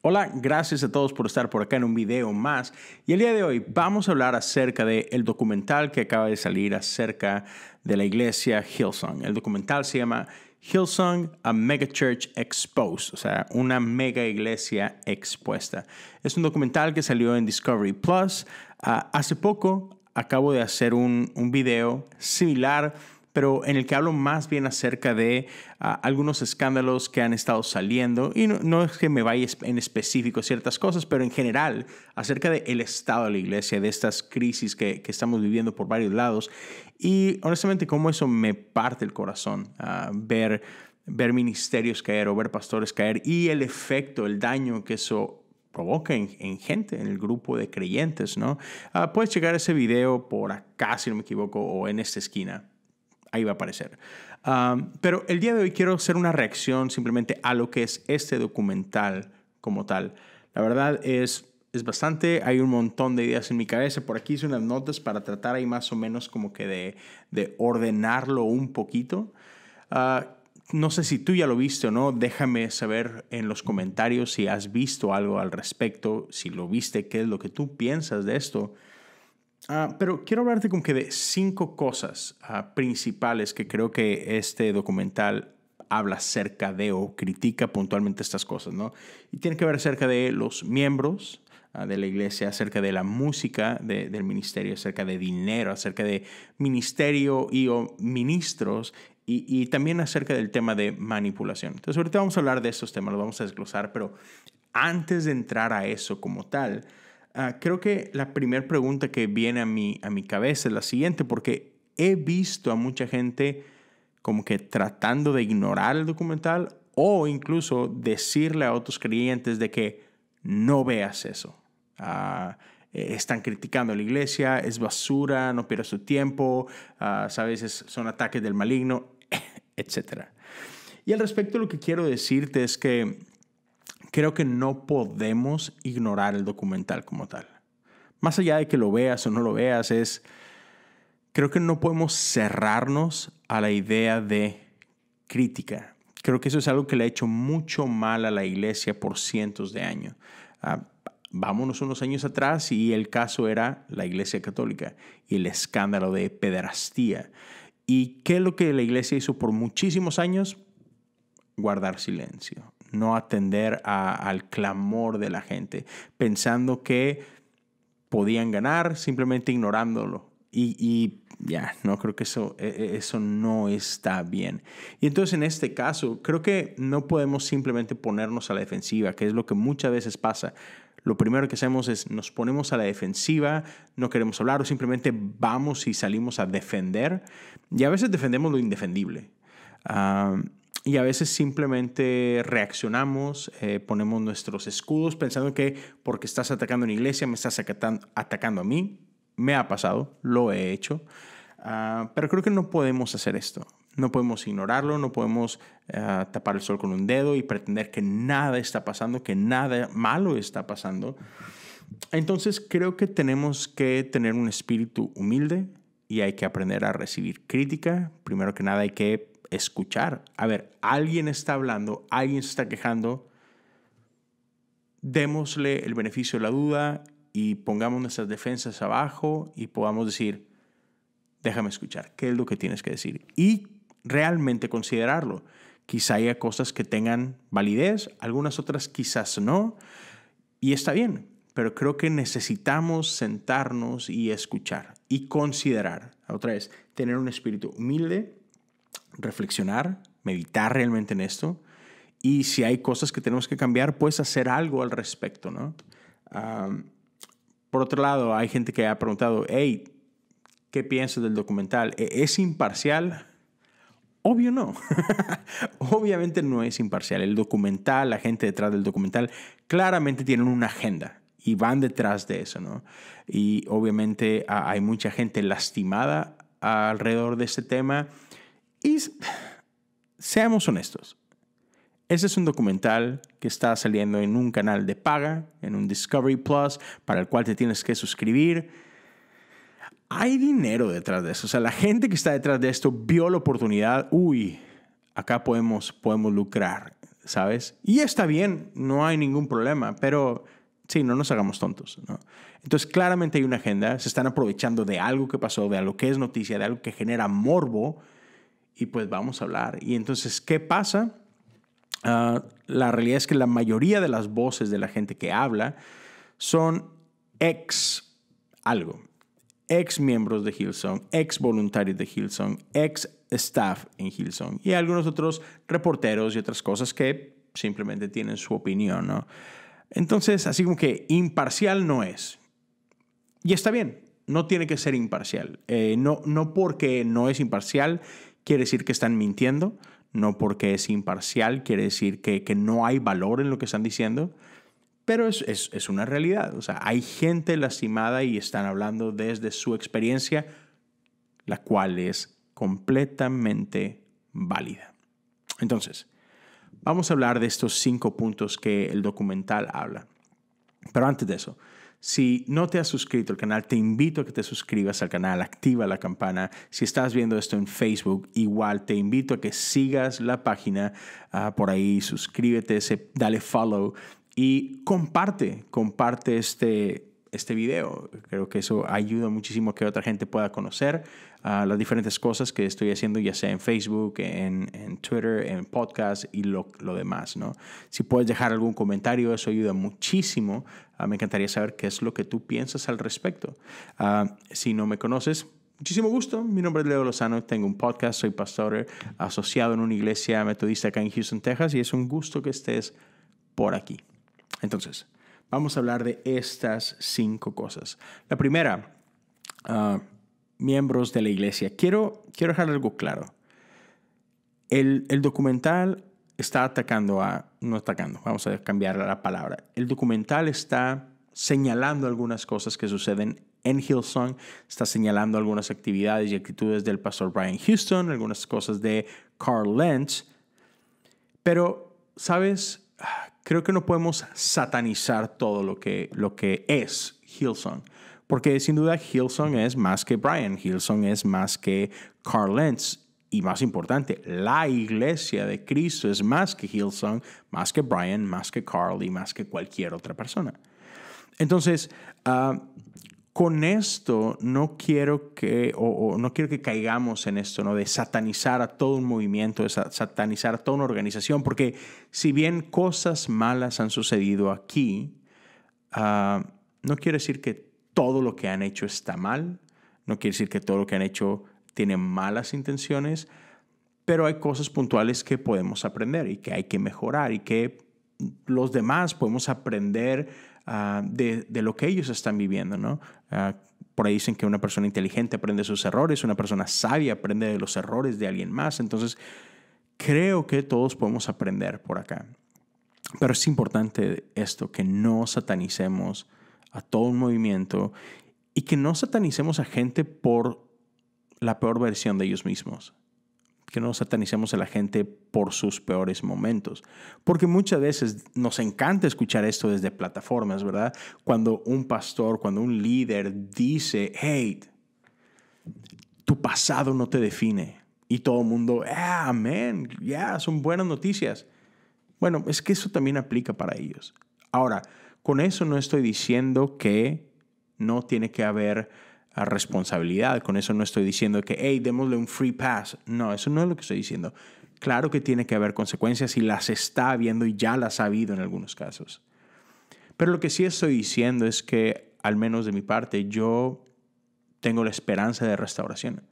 Hola, gracias a todos por estar por acá en un video más. Y el día de hoy vamos a hablar acerca del el documental que acaba de salir acerca de la iglesia Hillsong. El documental se llama Hillsong, a Church Exposed, o sea, una mega iglesia expuesta. Es un documental que salió en Discovery Plus. Ah, hace poco acabo de hacer un, un video similar pero en el que hablo más bien acerca de ah, algunos escándalos que han estado saliendo, y no, es que me vaya en específico ciertas cosas, pero en general acerca del el estado de la iglesia, de estas crisis que, estamos viviendo por varios lados, y honestamente cómo eso me parte el corazón, ah, ver, ver ministerios caer o ver pastores caer y el efecto, el daño que eso provoca en, gente, en el grupo de creyentes, ¿no? puedes ah, puedes checar ese video por acá, si no me equivoco, o en esta esquina ahí va a aparecer. pero el día de hoy quiero hacer una reacción simplemente a lo que es este documental como tal. La verdad es, es bastante, hay un montón de ideas en mi cabeza. Por aquí hice unas notas para tratar ahí más o menos como que de, de ordenarlo un poquito. Ah, no sé si tú ya lo viste o no, déjame saber en los comentarios si has visto algo al respecto, si lo viste, qué es lo que tú piensas de esto. Ah, pero quiero hablarte como que de cinco cosas ah, principales que creo que este documental habla acerca de o critica puntualmente estas cosas, ¿no? Y tiene que ver acerca de los miembros ah, de la iglesia, acerca de la música de, del ministerio, acerca de dinero, acerca de ministerio y o ministros y, y, también acerca del tema de manipulación. Entonces ahorita vamos a hablar de estos temas, los vamos a desglosar, pero antes de entrar a eso como tal, Ah, creo que la primera pregunta que viene a mi, a mi cabeza es la siguiente, porque he visto a mucha gente como que tratando de ignorar el documental o incluso decirle a otros creyentes de que no veas eso. Ah, eh, están criticando a la iglesia, es basura, no pierdas tu tiempo, ah, a veces son ataques del maligno, etc. Y al respecto lo que quiero decirte es que creo que no podemos ignorar el documental como tal. Más allá de que lo veas o no lo veas, es, creo que no podemos cerrarnos a la idea de crítica. Creo que eso es algo que le ha hecho mucho mal a la iglesia por cientos de años. Ah, vámonos unos años atrás y el caso era la iglesia católica y el escándalo de pederastía. ¿Y qué es lo que la iglesia hizo por muchísimos años? Guardar silencio no atender al clamor de la gente, pensando que podían ganar simplemente ignorándolo. Y, ya, no creo que eso, e, e, eso no está bien. Y entonces en este caso, creo que no podemos simplemente ponernos a la defensiva, que es lo que muchas veces pasa. Lo primero que hacemos es nos ponemos a la defensiva, no queremos hablar o simplemente vamos y salimos a defender. Y a veces defendemos lo indefendible. Ah, y a veces simplemente reaccionamos, eh, ponemos nuestros escudos pensando que porque estás atacando una iglesia, me estás atacando a mí. Me ha pasado, lo he hecho. Ah, pero creo que no podemos hacer esto. No podemos ignorarlo, no podemos ah, tapar el sol con un dedo y pretender que nada está pasando, que nada malo está pasando. Entonces creo que tenemos que tener un espíritu humilde y hay que aprender a recibir crítica. Primero que nada hay que escuchar. A ver, alguien está hablando, alguien se está quejando. Démosle el beneficio de la duda y pongamos nuestras defensas abajo y podamos decir, déjame escuchar, ¿qué es lo que tienes que decir? Y realmente considerarlo. Quizá haya cosas que tengan validez, algunas otras quizás no, y está bien, pero creo que necesitamos sentarnos y escuchar y considerar. Otra vez, tener un espíritu humilde reflexionar, meditar realmente en esto y si hay cosas que tenemos que cambiar, pues hacer algo al respecto, ¿no? por otro lado, hay gente que ha preguntado, hey, ¿qué piensas del documental? ¿E-, ¿Es imparcial? Obvio no. Obviamente no es imparcial. El documental, la gente detrás del documental, claramente tienen una agenda y van detrás de eso, ¿no? Y obviamente ah, hay mucha gente lastimada alrededor de este tema y seamos honestos, ese es un documental que está saliendo en un canal de paga, en un Discovery Plus, para el cual te tienes que suscribir. Hay dinero detrás de eso. O sea, la gente que está detrás de esto vio la oportunidad. Uy, acá podemos, podemos lucrar, ¿sabes? Y está bien, no hay ningún problema, pero sí, no nos hagamos tontos. Entonces, claramente hay una agenda, se están aprovechando de algo que pasó, de algo que es noticia, de algo que genera morbo y pues vamos a hablar. Y entonces, ¿qué pasa? Ah, la realidad es que la mayoría de las voces de la gente que habla son ex algo, ex miembros de Hillsong, ex voluntarios de Hillsong, ex staff en Hillsong y algunos otros reporteros y otras cosas que simplemente tienen su opinión, ¿no? Entonces, así como que imparcial no es. Y está bien, no tiene que ser imparcial. Eh, no, no porque no es imparcial quiere decir que están mintiendo, no porque es imparcial, quiere decir que, no hay valor en lo que están diciendo, pero es, es una realidad. O sea, hay gente lastimada y están hablando desde su experiencia, la cual es completamente válida. Entonces, vamos a hablar de estos cinco puntos que el documental habla. Pero antes de eso, si no te has suscrito al canal, te invito a que te suscribas al canal, activa la campana. Si estás viendo esto en Facebook, igual te invito a que sigas la página ah, por ahí, suscríbete, dale follow y comparte, comparte este, este video. Creo que eso ayuda muchísimo a que otra gente pueda conocer las diferentes cosas que estoy haciendo, ya sea en Facebook, en, Twitter, en podcast y lo, demás. ¿no? Si puedes dejar algún comentario, eso ayuda muchísimo. Ah, me encantaría saber qué es lo que tú piensas al respecto. Ah, si no me conoces, Muchísimo gusto, mi nombre es Leo Lozano, tengo un podcast, soy pastor asociado en una iglesia metodista acá en Houston, Texas, y es un gusto que estés por aquí. Entonces, vamos a hablar de estas cinco cosas. La primera, ah, miembros de la iglesia. Quiero, quiero dejar algo claro. El, documental está atacando a, no atacando, vamos a cambiar la palabra. El documental está señalando algunas cosas que suceden en Hillsong, está señalando algunas actividades y actitudes del pastor Brian Houston, algunas cosas de Carl Lentz, pero, ¿sabes? Ah, creo que no podemos satanizar todo lo que, lo que es Hillsong. Porque sin duda Hillsong es más que Brian, Hillsong es más que Carl Lentz y más importante, la iglesia de Cristo es más que Hillsong, más que Brian, más que Carl y más que cualquier otra persona. Entonces, ah, con esto no quiero que, o, no quiero que caigamos en esto, ¿no? De satanizar a todo un movimiento, de satanizar a toda una organización, porque si bien cosas malas han sucedido aquí, ah, no quiero decir que todo lo que han hecho está mal, no quiere decir que todo lo que han hecho tiene malas intenciones, pero hay cosas puntuales que podemos aprender y que hay que mejorar y que los demás podemos aprender ah, de, lo que ellos están viviendo, ¿no? Ah, por ahí dicen que una persona inteligente aprende sus errores, una persona sabia aprende de los errores de alguien más. Entonces, creo que todos podemos aprender por acá. Pero es importante esto, que no satanicemos a todo un movimiento y que no satanicemos a gente por la peor versión de ellos mismos. Que no satanicemos a la gente por sus peores momentos. Porque muchas veces nos encanta escuchar esto desde plataformas, ¿verdad? Cuando un pastor, cuando un líder dice, hey, tu pasado no te define. Y todo el mundo, ah, amén, ya, son buenas noticias. Bueno, es que eso también aplica para ellos. Ahora, con eso no estoy diciendo que no tiene que haber ah, responsabilidad, con eso no estoy diciendo que, hey, démosle un free pass. No, eso no es lo que estoy diciendo. Claro que tiene que haber consecuencias y las está habiendo y ya las ha habido en algunos casos. Pero lo que sí estoy diciendo es que, al menos de mi parte, yo tengo la esperanza de restauración.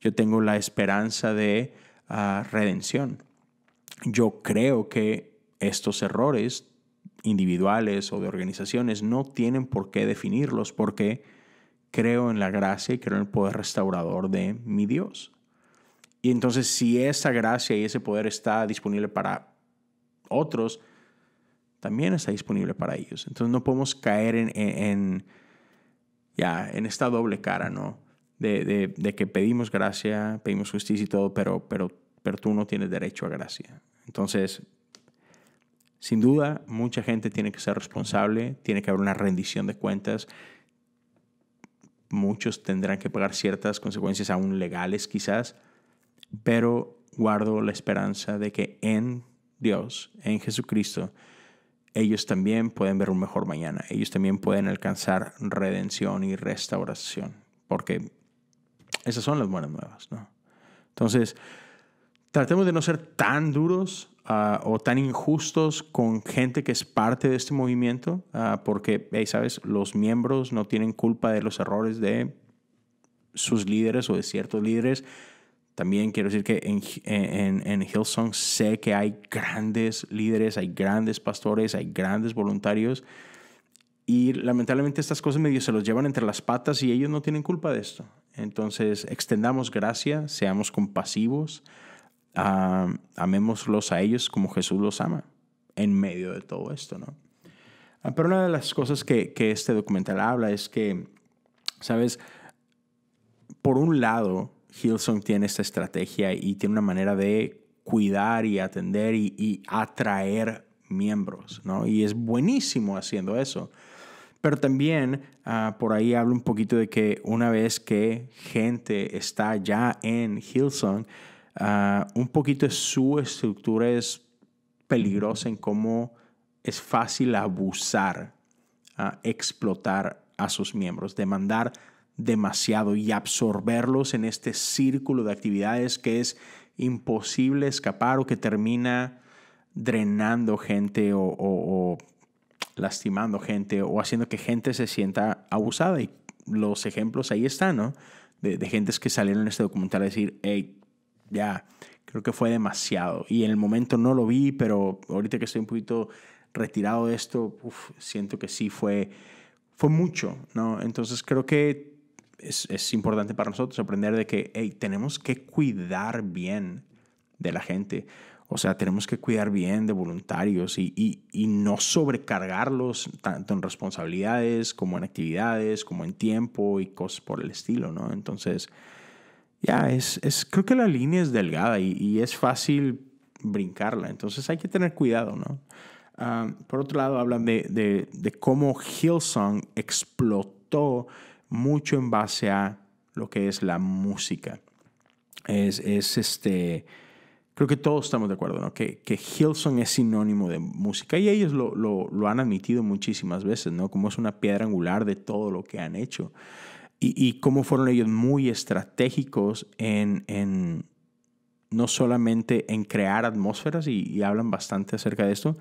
Yo tengo la esperanza de ah, redención. Yo creo que estos errores individuales o de organizaciones no tienen por qué definirlos porque creo en la gracia y creo en el poder restaurador de mi Dios. Y entonces si esa gracia y ese poder está disponible para otros, también está disponible para ellos. Entonces no podemos caer en, ya, en esta doble cara, ¿no? De, de, que pedimos gracia, pedimos justicia y todo, pero, pero, pero tú no tienes derecho a gracia. Entonces sin duda, mucha gente tiene que ser responsable, tiene que haber una rendición de cuentas. Muchos tendrán que pagar ciertas consecuencias aún legales quizás, pero guardo la esperanza de que en Dios, en Jesucristo, ellos también pueden ver un mejor mañana, ellos también pueden alcanzar redención y restauración, porque esas son las buenas nuevas, Entonces, tratemos de no ser tan duros Ah, o tan injustos con gente que es parte de este movimiento, ah, porque, hey, sabes, los miembros no tienen culpa de los errores de sus líderes o de ciertos líderes. También quiero decir que en, en, en Hillsong sé que hay grandes líderes, hay grandes pastores, hay grandes voluntarios. Y lamentablemente estas cosas medio se los llevan entre las patas y ellos no tienen culpa de esto. Entonces, extendamos gracia, seamos compasivos, amémoslos a ellos como Jesús los ama en medio de todo esto, ¿no? Ah, pero una de las cosas que, este documental habla es que, ¿sabes? Por un lado, Hillsong tiene esta estrategia y tiene una manera de cuidar y atender y, atraer miembros, ¿no? Y es buenísimo haciendo eso. Pero también ah, por ahí hablo un poquito de que una vez que gente está ya en Hillsong, Ah, un poquito su estructura es peligrosa en cómo es fácil abusar, ah, explotar a sus miembros, demandar demasiado y absorberlos en este círculo de actividades que es imposible escapar o que termina drenando gente o, lastimando gente o haciendo que gente se sienta abusada. Y los ejemplos ahí están, ¿no? De, de gentes que salieron en este documental a decir, hey, ya creo que fue demasiado. Y en el momento no lo vi, pero ahorita que estoy un poquito retirado de esto, siento que sí fue, fue mucho, ¿no? Entonces creo que es, es importante para nosotros aprender de que hey, tenemos que cuidar bien de la gente. O sea, tenemos que cuidar bien de voluntarios y, y, y, no sobrecargarlos tanto en responsabilidades como en actividades, como en tiempo y cosas por el estilo, ¿no? Entonces, ya, es, es, creo que la línea es delgada y, y, es fácil brincarla, entonces hay que tener cuidado, ¿no? Ah, por otro lado, hablan de, de, cómo Hillsong explotó mucho en base a lo que es la música. Es, es, este. Creo que todos estamos de acuerdo, Que, que Hillsong es sinónimo de música y ellos lo, lo, lo, han admitido muchísimas veces, ¿no? Como es una piedra angular de todo lo que han hecho y, cómo fueron ellos muy estratégicos en, no solamente en crear atmósferas, y, hablan bastante acerca de esto,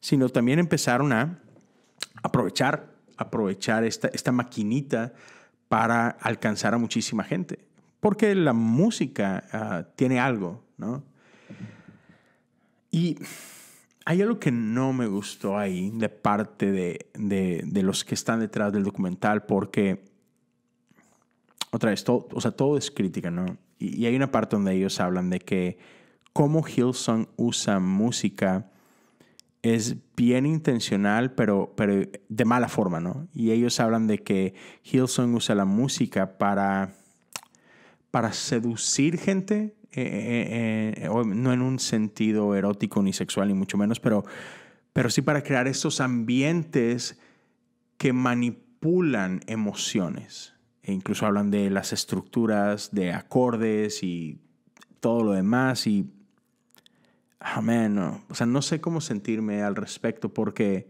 sino también empezaron a aprovechar, aprovechar esta, esta maquinita para alcanzar a muchísima gente. Porque la música ah, tiene algo, ¿no? Y hay algo que no me gustó ahí de parte de, de los que están detrás del documental, porque otra vez, todo, o sea, todo es crítica, ¿no? Y, hay una parte donde ellos hablan de que cómo Hillsong usa música es bien intencional, pero, de mala forma, ¿no? Y ellos hablan de que Hillsong usa la música para, para seducir gente, eh, eh, eh, no en un sentido erótico ni sexual, ni mucho menos, pero, pero sí para crear estos ambientes que manipulan emociones. E incluso hablan de las estructuras, de acordes y todo lo demás y amén, ah, o sea, no sé cómo sentirme al respecto porque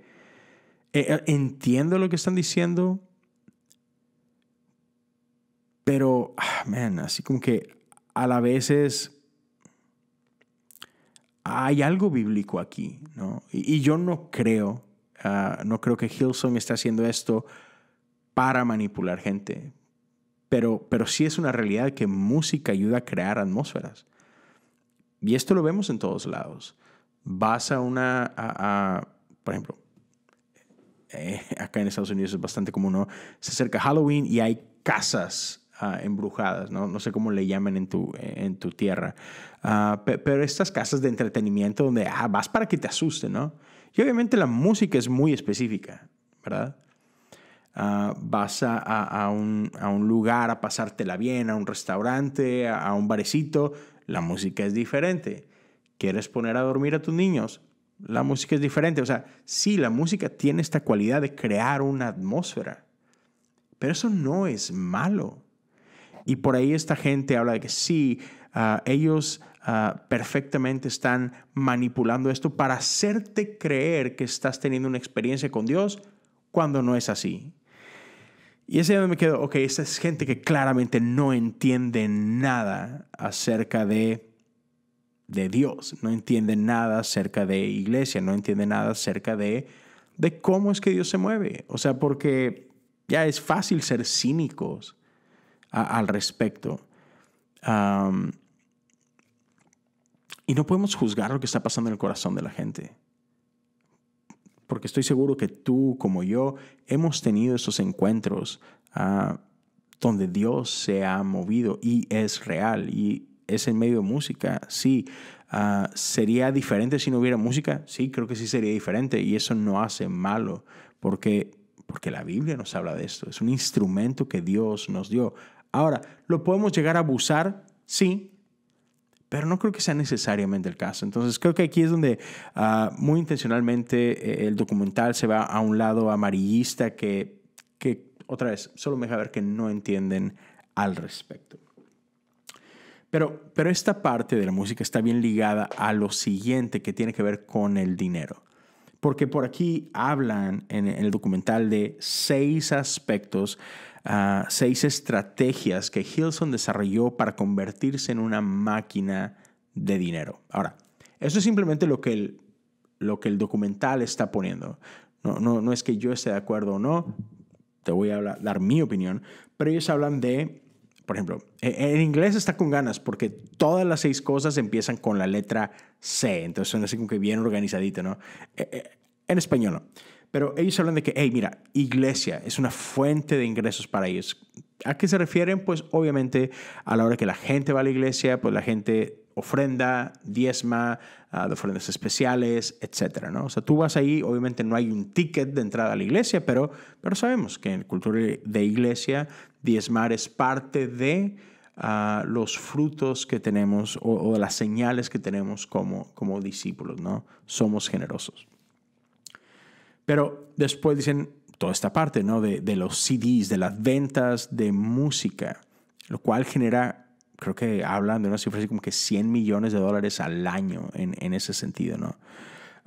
eh, eh, entiendo lo que están diciendo, pero amén, ah, así como que a la vez hay algo bíblico aquí, ¿no? Y, yo no creo, ah, no creo que Hilson esté haciendo esto para manipular gente, pero, pero sí es una realidad que música ayuda a crear atmósferas. Y esto lo vemos en todos lados. Vas a una, a, por ejemplo, eh, acá en Estados Unidos es bastante común, ¿no? Se acerca Halloween y hay casas ah, embrujadas, ¿no? no sé cómo le llaman en tu, en tu tierra, ah, pero estas casas de entretenimiento donde ah, vas para que te asusten, ¿no? Y obviamente la música es muy específica, ¿verdad? Ah, vas a, un, lugar a pasártela bien, a un restaurante, a, un barecito, la música es diferente. ¿Quieres poner a dormir a tus niños? La música es diferente. O sea, sí, la música tiene esta cualidad de crear una atmósfera, pero eso no es malo. Y por ahí esta gente habla de que sí, ah, ellos ah, perfectamente están manipulando esto para hacerte creer que estás teniendo una experiencia con Dios cuando no es así y ese día me quedo, ok, esa es gente que claramente no entiende nada acerca de, Dios, no entiende nada acerca de iglesia, no entiende nada acerca de, cómo es que Dios se mueve. O sea, porque ya es fácil ser cínicos al respecto. y no podemos juzgar lo que está pasando en el corazón de la gente porque estoy seguro que tú como yo hemos tenido esos encuentros ah, donde Dios se ha movido y es real y es en medio de música, sí. Ah, ¿Sería diferente si no hubiera música? Sí, creo que sí sería diferente y eso no hace malo porque, porque la Biblia nos habla de esto. Es un instrumento que Dios nos dio. Ahora, ¿lo podemos llegar a abusar? Sí, pero no creo que sea necesariamente el caso. Entonces creo que aquí es donde ah, muy intencionalmente eh, el documental se va a un lado amarillista que, otra vez, solo me deja ver que no entienden al respecto. Pero, pero esta parte de la música está bien ligada a lo siguiente que tiene que ver con el dinero. Porque por aquí hablan en el documental de seis aspectos seis estrategias que Hilson desarrolló para convertirse en una máquina de dinero. Ahora, eso es simplemente lo que el, lo que el documental está poniendo. No, no, no es que yo esté de acuerdo o no, te voy a dar mi opinión, pero ellos hablan de, por ejemplo, e, en inglés está con ganas porque todas las seis cosas empiezan con la letra C, entonces son así como que bien organizadito, ¿no? E, e, en español no. Pero ellos hablan de que, hey, mira, iglesia es una fuente de ingresos para ellos. ¿A qué se refieren? Pues obviamente a la hora que la gente va a la iglesia, pues la gente ofrenda, diezma, ah, ofrendas especiales, etcétera, ¿no? O sea, tú vas ahí, obviamente no hay un ticket de entrada a la iglesia, pero, pero sabemos que en cultura de iglesia diezmar es parte de ah, los frutos que tenemos o, de las señales que tenemos como, como discípulos, ¿no? Somos generosos. Pero después dicen toda esta parte ¿no? de, de los CDs, de las ventas de música, lo cual genera creo que hablan de una cifra así como que 100 millones de dólares al año en, en ese sentido, ¿no?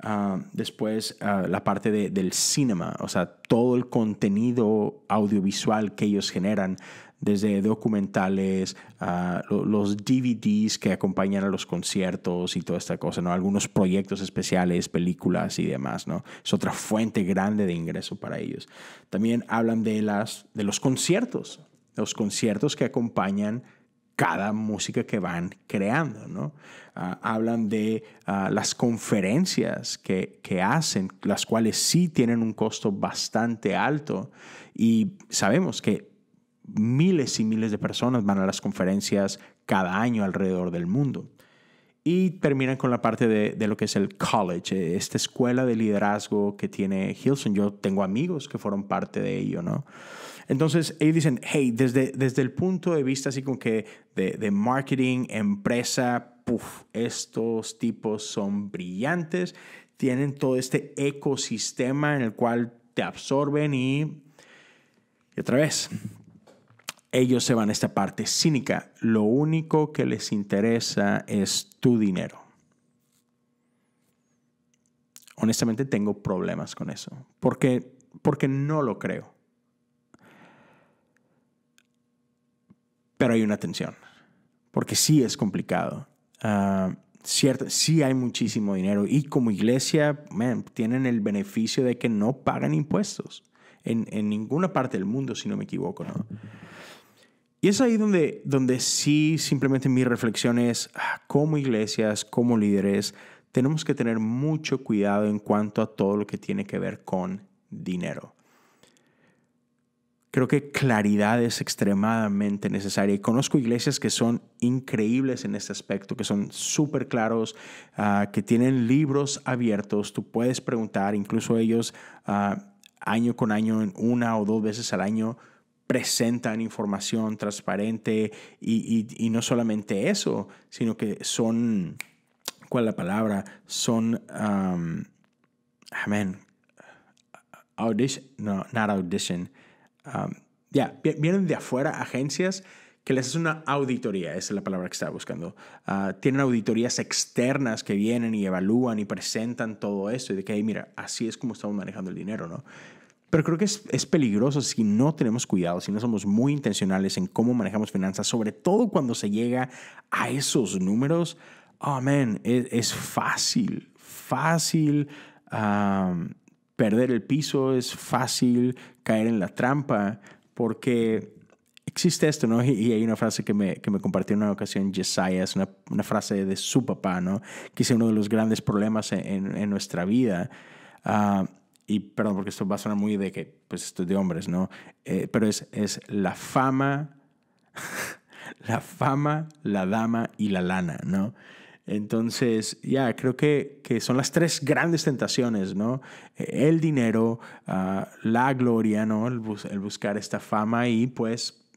Ah, después ah, la parte de, del cinema, o sea, todo el contenido audiovisual que ellos generan, desde documentales, a los DVDs que acompañan a los conciertos y toda esta cosa, ¿no? Algunos proyectos especiales, películas y demás, ¿no? Es otra fuente grande de ingreso para ellos. También hablan de, las, de los conciertos, los conciertos que acompañan cada música que van creando, ¿no? Ah, hablan de ah, las conferencias que, que, hacen, las cuales sí tienen un costo bastante alto y sabemos que miles y miles de personas van a las conferencias cada año alrededor del mundo. Y terminan con la parte de, lo que es el college, eh, esta escuela de liderazgo que tiene Hilson. Yo tengo amigos que fueron parte de ello, ¿no? Entonces, ellos dicen, hey, desde, desde el punto de vista así como que de, marketing, empresa, puff, estos tipos son brillantes, tienen todo este ecosistema en el cual te absorben y, y otra vez, ellos se van a esta parte cínica. Lo único que les interesa es tu dinero. Honestamente tengo problemas con eso, porque, porque no lo creo. Pero hay una tensión, porque sí es complicado. Ah, cierto, sí hay muchísimo dinero y como iglesia, tienen el beneficio de que no pagan impuestos en, en ninguna parte del mundo, si no me equivoco, ¿no? Y es ahí donde, donde sí simplemente mi reflexión es, ah, como iglesias, como líderes, tenemos que tener mucho cuidado en cuanto a todo lo que tiene que ver con dinero. Creo que claridad es extremadamente necesaria y conozco iglesias que son increíbles en este aspecto, que son súper claros, ah, que tienen libros abiertos, tú puedes preguntar, incluso ellos ah, año con año, una o dos veces al año, presentan información transparente y, y, no solamente eso, sino que son, ¿cuál es la palabra? Son, um, amén, audition, no, not audition. Um, ya, vienen de afuera agencias que les hacen una auditoría, esa es la palabra que estaba buscando. Ah, tienen auditorías externas que vienen y evalúan y presentan todo esto y de que, mira, así es como estamos manejando el dinero, ¿no? Pero creo que es, es, peligroso si no tenemos cuidado, si no somos muy intencionales en cómo manejamos finanzas, sobre todo cuando se llega a esos números. Oh, amén e, es, fácil, fácil perder el piso, es fácil caer en la trampa, porque existe esto, ¿no? Y, hay una frase que me, que me compartió en una ocasión Jesiah, es una, una, frase de su papá, ¿no? Que es uno de los grandes problemas en, en, nuestra vida. Ah, y perdón porque esto va a sonar muy de que, pues esto de hombres, ¿no? Eh, pero es, es la fama, la fama, la dama y la lana, ¿no? Entonces, ya, creo que, que, son las tres grandes tentaciones, ¿no? Eh, el dinero, ah, la gloria, ¿no? El, buscar esta fama y pues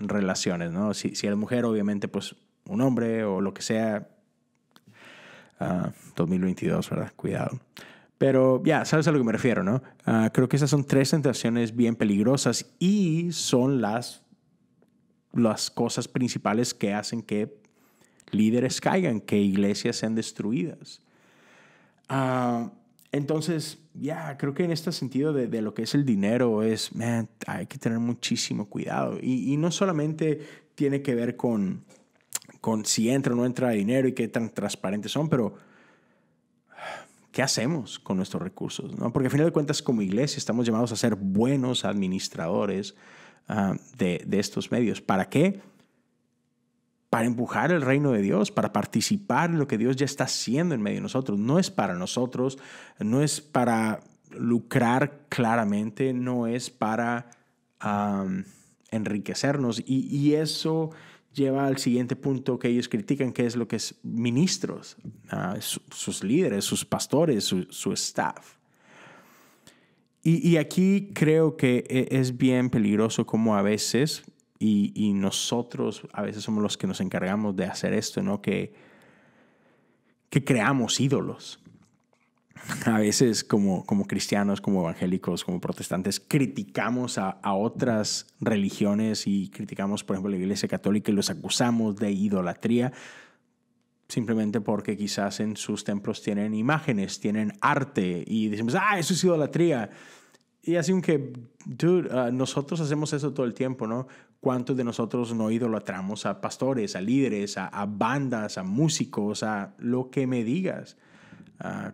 relaciones, ¿no? Si, si eres mujer, obviamente, pues un hombre o lo que sea. 2022, ah, ¿verdad? Cuidado. Pero ya, sabes a lo que me refiero, ¿no? Ah, creo que esas son tres sensaciones bien peligrosas y son las, las cosas principales que hacen que líderes caigan, que iglesias sean destruidas. Ah, entonces, ya, creo que en este sentido de, lo que es el dinero es, man, hay que tener muchísimo cuidado. Y, no solamente tiene que ver con, con si entra o no entra dinero y qué tan transparentes son, pero ¿qué hacemos con nuestros recursos? ¿No? Porque al final de cuentas, como iglesia, estamos llamados a ser buenos administradores ah, de, estos medios. ¿Para qué? Para empujar el reino de Dios, para participar en lo que Dios ya está haciendo en medio de nosotros. No es para nosotros, no es para lucrar claramente, no es para enriquecernos. y, eso lleva al siguiente punto que ellos critican, que es lo que es ministros, sus líderes, sus pastores, su, staff. Y, aquí creo que e, es bien peligroso como a veces, y, nosotros a veces somos los que nos encargamos de hacer esto, ¿no? Que, que creamos ídolos. a veces como, cristianos, como evangélicos, como protestantes, criticamos a, otras religiones y criticamos, por ejemplo, la Iglesia Católica y los acusamos de idolatría simplemente porque quizás en sus templos tienen imágenes, tienen arte y decimos, ah, eso es idolatría. Y así que, dude, ah, nosotros hacemos eso todo el tiempo, ¿no? ¿Cuántos de nosotros no idolatramos a pastores, a líderes, a bandas, a músicos, a lo que me digas?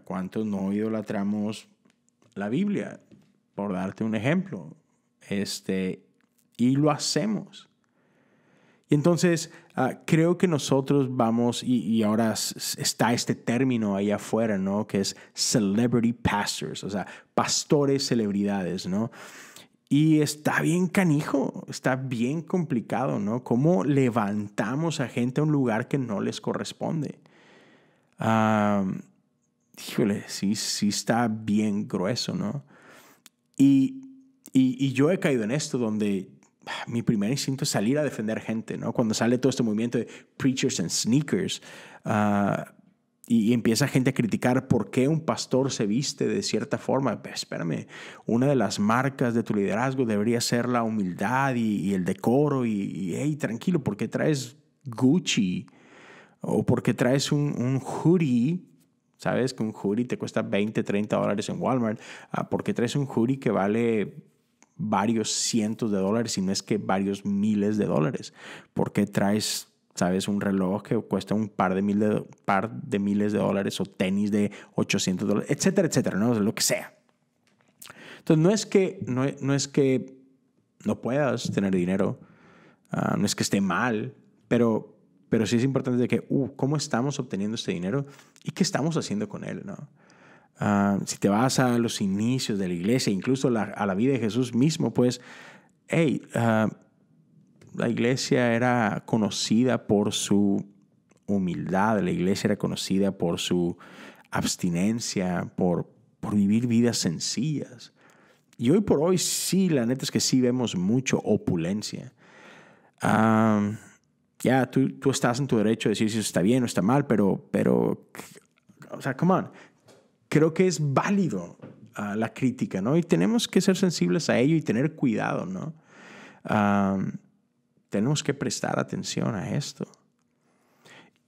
cuántos no idolatramos la Biblia, por darte un ejemplo. Este, y lo hacemos. Y entonces ah, creo que nosotros vamos, y, ahora está este término ahí afuera, ¿no? Que es celebrity pastors, o sea, pastores celebridades, ¿no? Y está bien canijo, está bien complicado, ¿no? ¿Cómo levantamos a gente a un lugar que no les corresponde? híjole, sí, sí está bien grueso, ¿no? Y, yo he caído en esto donde ah, mi primer instinto es salir a defender gente, ¿no? Cuando sale todo este movimiento de preachers and sneakers ah, y, empieza gente a criticar por qué un pastor se viste de cierta forma, pues, espérame, una de las marcas de tu liderazgo debería ser la humildad y, el decoro y, hey, tranquilo, ¿por qué traes Gucci? ¿O por qué traes un, un hoodie? ¿Sabes? Que un hoodie te cuesta 20, 30 dólares en Walmart. Ah, porque traes un hoodie que vale varios cientos de dólares, y no es que varios miles de dólares? porque traes, sabes, un reloj que cuesta un par de, par de miles de dólares o tenis de 800 dólares, etcétera, etcétera, ¿no? O lo que sea. Entonces, no es que no, es que no puedas tener dinero, ah, no es que esté mal, pero, pero sí es importante de que, uh, ¿cómo estamos obteniendo este dinero y qué estamos haciendo con él? ¿no? Ah, si te vas a los inicios de la iglesia, incluso a la vida de Jesús mismo, pues, hey, ah, la iglesia era conocida por su humildad, la iglesia era conocida por su abstinencia, por, por vivir vidas sencillas. Y hoy por hoy sí, la neta es que sí vemos mucho opulencia. Um, ya tú, estás en tu derecho de decir si eso está bien o está mal, pero, pero o sea, come on, creo que es válido ah, la crítica, ¿no? Y tenemos que ser sensibles a ello y tener cuidado, ¿no? tenemos que prestar atención a esto.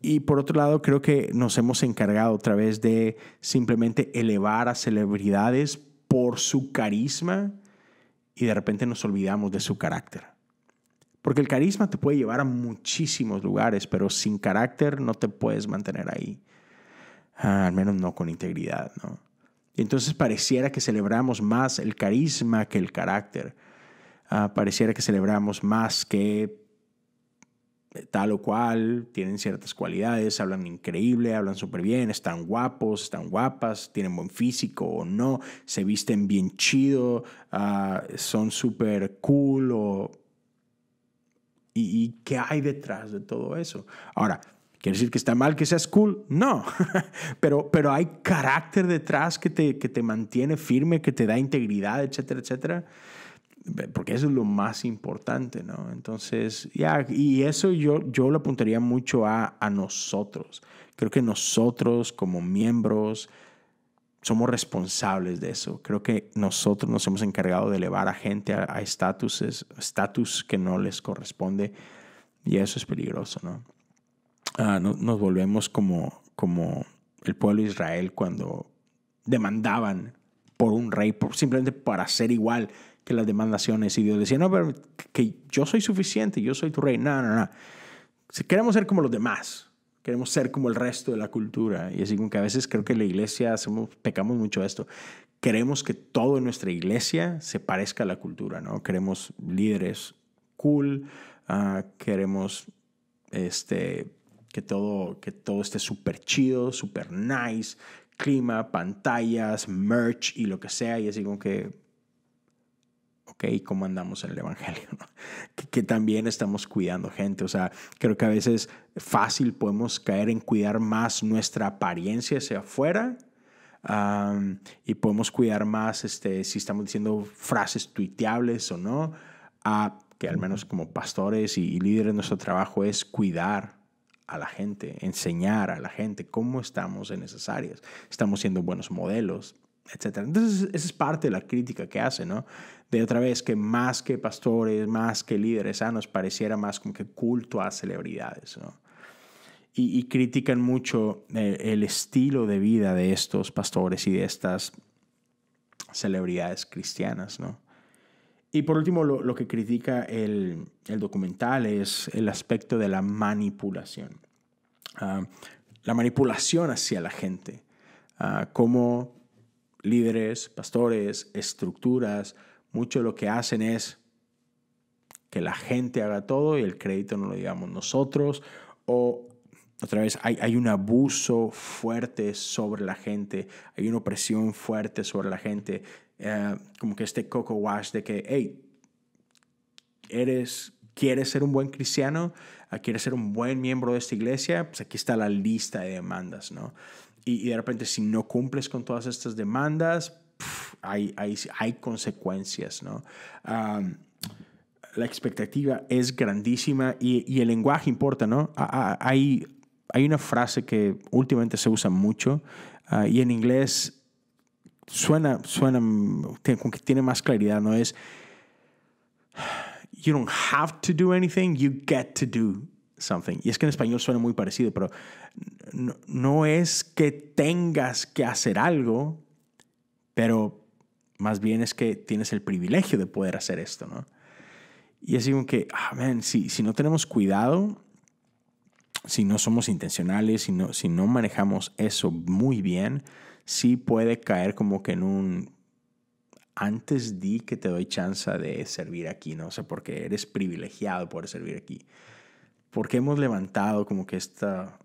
Y por otro lado, creo que nos hemos encargado otra vez de simplemente elevar a celebridades por su carisma y de repente nos olvidamos de su carácter. Porque el carisma te puede llevar a muchísimos lugares, pero sin carácter no te puedes mantener ahí. Ah, al menos no con integridad, ¿no? entonces pareciera que celebramos más el carisma que el carácter. Ah, pareciera que celebramos más que eh, tal o cual, tienen ciertas cualidades, hablan increíble, hablan súper bien, están guapos, están guapas, tienen buen físico o no, se visten bien chido, ah, son súper cool o y, qué hay detrás de todo eso. Ahora, ¿Quiere decir que está mal que seas cool? No, pero, pero hay carácter detrás que te, que te mantiene firme, que te da integridad, etcétera, etcétera. Porque eso es lo más importante, ¿no? Entonces, ya, y eso yo, yo lo apuntaría mucho a, a nosotros. Creo que nosotros como miembros, somos responsables de eso. Creo que nosotros nos hemos encargado de elevar a gente a estatus que no les corresponde y eso es peligroso, ah, ¿no? nos volvemos como, como el pueblo de Israel cuando demandaban por un rey, por, simplemente para ser igual que las demandaciones. Y Dios decía, no, pero que yo soy suficiente, yo soy tu rey. No, no, no. Si queremos ser como los demás, queremos ser como el resto de la cultura. Y así como que a veces creo que la iglesia, hacemos, pecamos mucho de esto. Queremos que todo en nuestra iglesia se parezca a la cultura, ¿no? Queremos líderes cool, ah, queremos este, que, todo, que todo esté súper chido, súper nice, clima, pantallas, merch y lo que sea. Y así como que ¿ok? ¿Cómo andamos en el Evangelio? Que, también estamos cuidando gente. O sea, creo que a veces fácil podemos caer en cuidar más nuestra apariencia hacia afuera y podemos cuidar más este, si estamos diciendo frases tuiteables o no, que al menos como pastores y, y líderes nuestro trabajo es cuidar a la gente, enseñar a la gente cómo estamos en esas áreas. Estamos siendo buenos modelos etc. Entonces, esa es parte de la crítica que hace, ¿no? De otra vez que más que pastores, más que líderes sanos, pareciera más como que culto a celebridades, ¿no? Y, critican mucho eh, el, estilo de vida de estos pastores y de estas celebridades cristianas, ¿no? Y por último, lo, que critica el, documental es el aspecto de la manipulación. Ah, la manipulación hacia la gente. como ah, cómo líderes, pastores, estructuras, mucho de lo que hacen es que la gente haga todo y el crédito no lo digamos nosotros. O otra vez, hay, hay, un abuso fuerte sobre la gente, hay una opresión fuerte sobre la gente, eh, como que este coco wash de que, hey, eres, quieres ser un buen cristiano, ah, quieres ser un buen miembro de esta iglesia, pues aquí está la lista de demandas, ¿no? y, de repente si no cumples con todas estas demandas, hay, hay, hay, consecuencias, ¿no? la expectativa es grandísima y, y el lenguaje importa, ¿no? hay, hay una frase que últimamente se usa mucho ah, y en inglés suena, suena que tiene más claridad, ¿no? Es, you don't have to do anything, you get to do something. Y es que en español suena muy parecido, pero no, es que tengas que hacer algo, pero más bien es que tienes el privilegio de poder hacer esto, ¿no? Y es como que, amén ah, si, si no tenemos cuidado, si no somos intencionales, si no, si no manejamos eso muy bien, sí puede caer como que en un... Antes di que te doy chance de servir aquí, ¿no? O sea, porque eres privilegiado por servir aquí porque hemos levantado como que esta,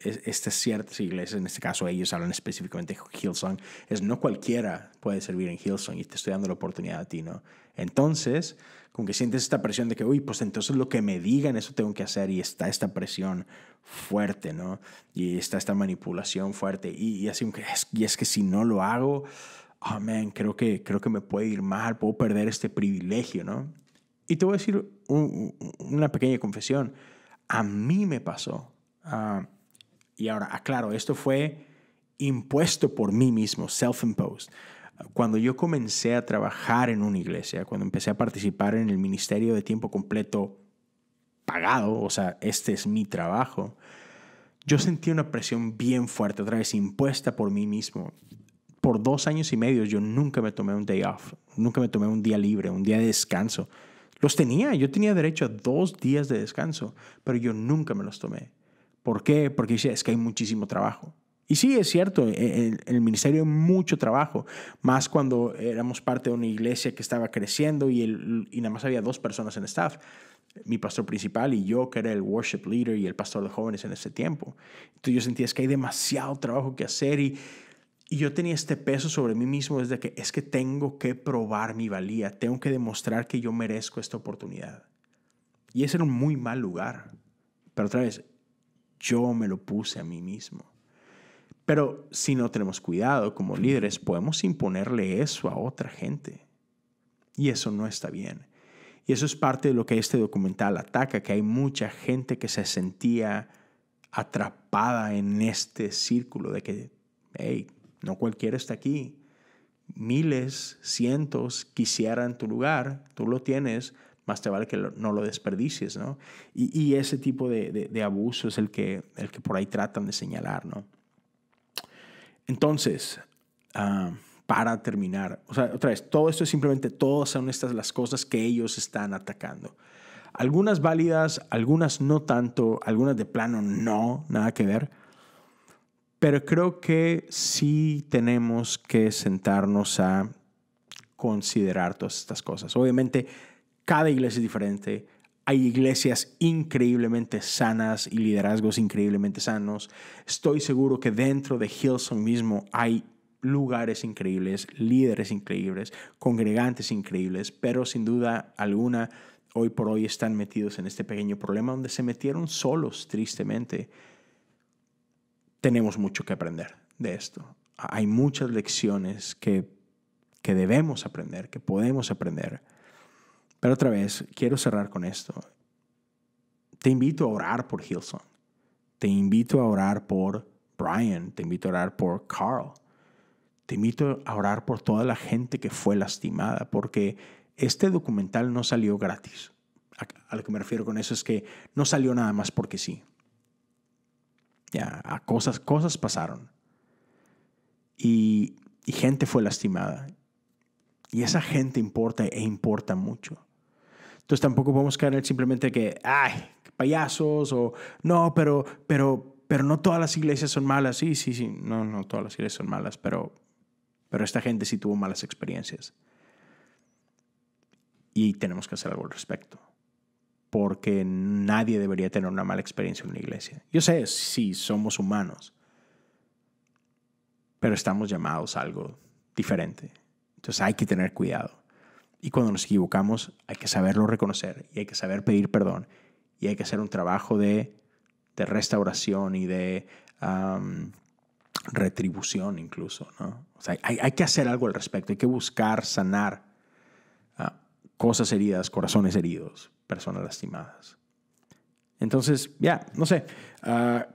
estas ciertas iglesias, en este caso ellos hablan específicamente de Hillsong, es no cualquiera puede servir en Hillsong y te estoy dando la oportunidad a ti, ¿no? Entonces, como que sientes esta presión de que, uy, pues entonces lo que me digan, eso tengo que hacer y está esta presión fuerte, ¿no? Y está esta manipulación fuerte y, y es que si no lo hago, amén ah, creo que, creo que me puede ir mal, puedo perder este privilegio, ¿no? Y te voy a decir una pequeña confesión. A mí me pasó. Ah, y ahora, aclaro, esto fue impuesto por mí mismo, self-imposed. Cuando yo comencé a trabajar en una iglesia, cuando empecé a participar en el ministerio de tiempo completo pagado, o sea, este es mi trabajo, yo sentí una presión bien fuerte, otra vez impuesta por mí mismo. Por dos años y medio yo nunca me tomé un day off, nunca me tomé un día libre, un día de descanso. Los tenía, yo tenía derecho a dos días de descanso, pero yo nunca me los tomé. ¿Por qué? Porque decía es que hay muchísimo trabajo. Y sí, es cierto, en e, el ministerio mucho trabajo, más cuando éramos parte de una iglesia que estaba creciendo y, el, y nada más había dos personas en staff, mi pastor principal y yo, que era el worship leader y el pastor de jóvenes en ese tiempo. Entonces yo sentía es que hay demasiado trabajo que hacer y y yo tenía este peso sobre mí mismo desde que es que tengo que probar mi valía, tengo que demostrar que yo merezco esta oportunidad. Y ese era un muy mal lugar. Pero otra vez, yo me lo puse a mí mismo. Pero si no tenemos cuidado como líderes, podemos imponerle eso a otra gente. Y eso no está bien. Y eso es parte de lo que este documental ataca, que hay mucha gente que se sentía atrapada en este círculo de que, hey, no cualquiera está aquí. Miles, cientos quisieran tu lugar, tú lo tienes, más te vale que no lo desperdicies, ¿no? Y, ese tipo de, abuso es el que, por ahí tratan de señalar, ¿no? Entonces, ah, para terminar, otra vez, todo esto es simplemente, todas son estas las cosas que ellos están atacando. Algunas válidas, algunas no tanto, algunas de plano no, nada que ver. Pero creo que sí tenemos que sentarnos a considerar todas estas cosas. Obviamente, cada iglesia es diferente. Hay iglesias increíblemente sanas y liderazgos increíblemente sanos. Estoy seguro que dentro de Hillsong mismo hay lugares increíbles, líderes increíbles, congregantes increíbles, pero sin duda alguna hoy por hoy están metidos en este pequeño problema donde se metieron solos, tristemente tenemos mucho que aprender de esto. Hay muchas lecciones que, que debemos aprender, que podemos aprender. Pero otra vez, quiero cerrar con esto. Te invito a orar por Hilson. Te invito a orar por Brian. Te invito a orar por Carl. Te invito a orar por toda la gente que fue lastimada, porque este documental no salió gratis. A lo que me refiero con eso es que no salió nada más porque sí. Ya, cosas, cosas pasaron. Y, gente fue lastimada. Y esa gente importa e importa mucho. Entonces tampoco podemos caer simplemente que, ay, payasos o no, pero, pero, pero no todas las iglesias son malas. Sí, sí, sí, no, no todas las iglesias son malas, pero, pero esta gente sí tuvo malas experiencias. Y tenemos que hacer algo al respecto porque nadie debería tener una mala experiencia en una iglesia. Yo sé, sí, somos humanos, pero estamos llamados a algo diferente. Entonces hay que tener cuidado. Y cuando nos equivocamos, hay que saberlo reconocer y hay que saber pedir perdón y hay que hacer un trabajo de, restauración y de retribución incluso. hay que hacer algo al respecto, hay que buscar sanar cosas heridas, corazones heridos, personas lastimadas. Entonces, ya, no sé, ah,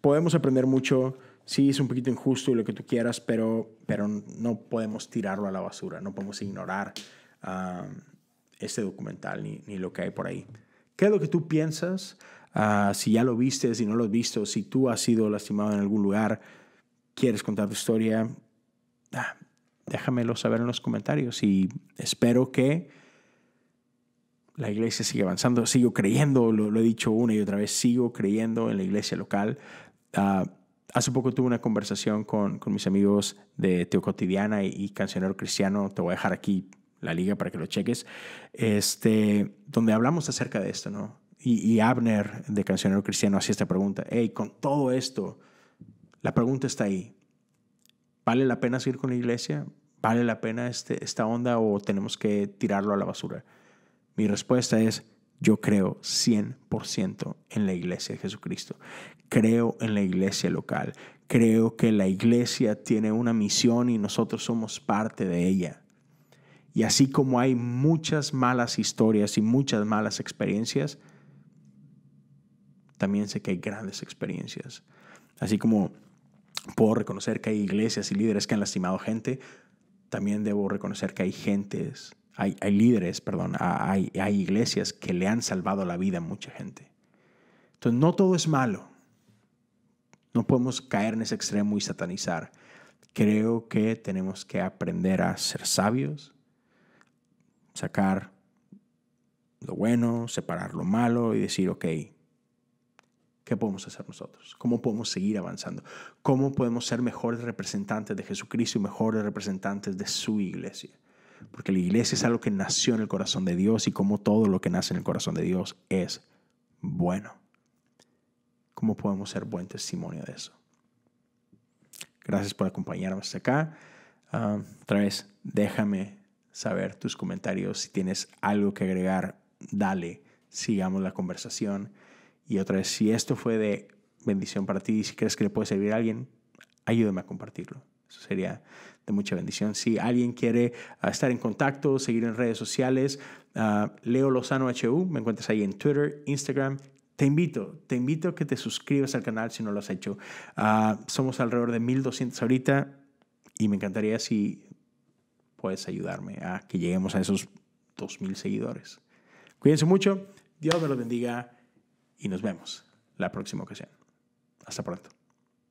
podemos aprender mucho. Sí, es un poquito injusto y lo que tú quieras, pero, pero no podemos tirarlo a la basura, no podemos ignorar ah, este documental ni, ni, lo que hay por ahí. ¿Qué es lo que tú piensas? Ah, si ya lo viste, si no lo has visto, si tú has sido lastimado en algún lugar, quieres contar tu historia, déjamelo saber en los comentarios y espero que la iglesia sigue avanzando, sigo creyendo, lo, he dicho una y otra vez, sigo creyendo en la iglesia local. Ah, hace poco tuve una conversación con, mis amigos de Teocotidiana y, y Cancionero Cristiano, te voy a dejar aquí la liga para que lo cheques, este, donde hablamos acerca de esto, ¿no? Y, Abner de Cancionero Cristiano hacía esta pregunta, hey, con todo esto, la pregunta está ahí, ¿vale la pena seguir con la iglesia? ¿Vale la pena este, esta onda o tenemos que tirarlo a la basura? Mi respuesta es, yo creo 100% en la iglesia de Jesucristo. Creo en la iglesia local. Creo que la iglesia tiene una misión y nosotros somos parte de ella. Y así como hay muchas malas historias y muchas malas experiencias, también sé que hay grandes experiencias. Así como puedo reconocer que hay iglesias y líderes que han lastimado gente, también debo reconocer que hay gentes hay, líderes, perdón, hay, hay iglesias que le han salvado la vida a mucha gente. Entonces, no todo es malo. No podemos caer en ese extremo y satanizar. Creo que tenemos que aprender a ser sabios, sacar lo bueno, separar lo malo y decir, ok, ¿qué podemos hacer nosotros? ¿Cómo podemos seguir avanzando? ¿Cómo podemos ser mejores representantes de Jesucristo y mejores representantes de su iglesia? Porque la iglesia es algo que nació en el corazón de Dios y como todo lo que nace en el corazón de Dios es bueno. ¿Cómo podemos ser buen testimonio de eso? Gracias por acompañarnos acá. Ah, otra vez, déjame saber tus comentarios. Si tienes algo que agregar, dale, sigamos la conversación. Y otra vez, si esto fue de bendición para ti, y si crees que le puede servir a alguien, ayúdame a compartirlo. Eso sería de mucha bendición. Si alguien quiere ah, estar en contacto, seguir en redes sociales, ah, Leo Lozano HU, me encuentras ahí en Twitter, Instagram. Te invito, te invito a que te suscribas al canal si no lo has hecho. Ah, somos alrededor de 1200 ahorita y me encantaría si puedes ayudarme a que lleguemos a esos 2000 seguidores. Cuídense mucho, Dios me los bendiga y nos vemos la próxima ocasión. Hasta pronto.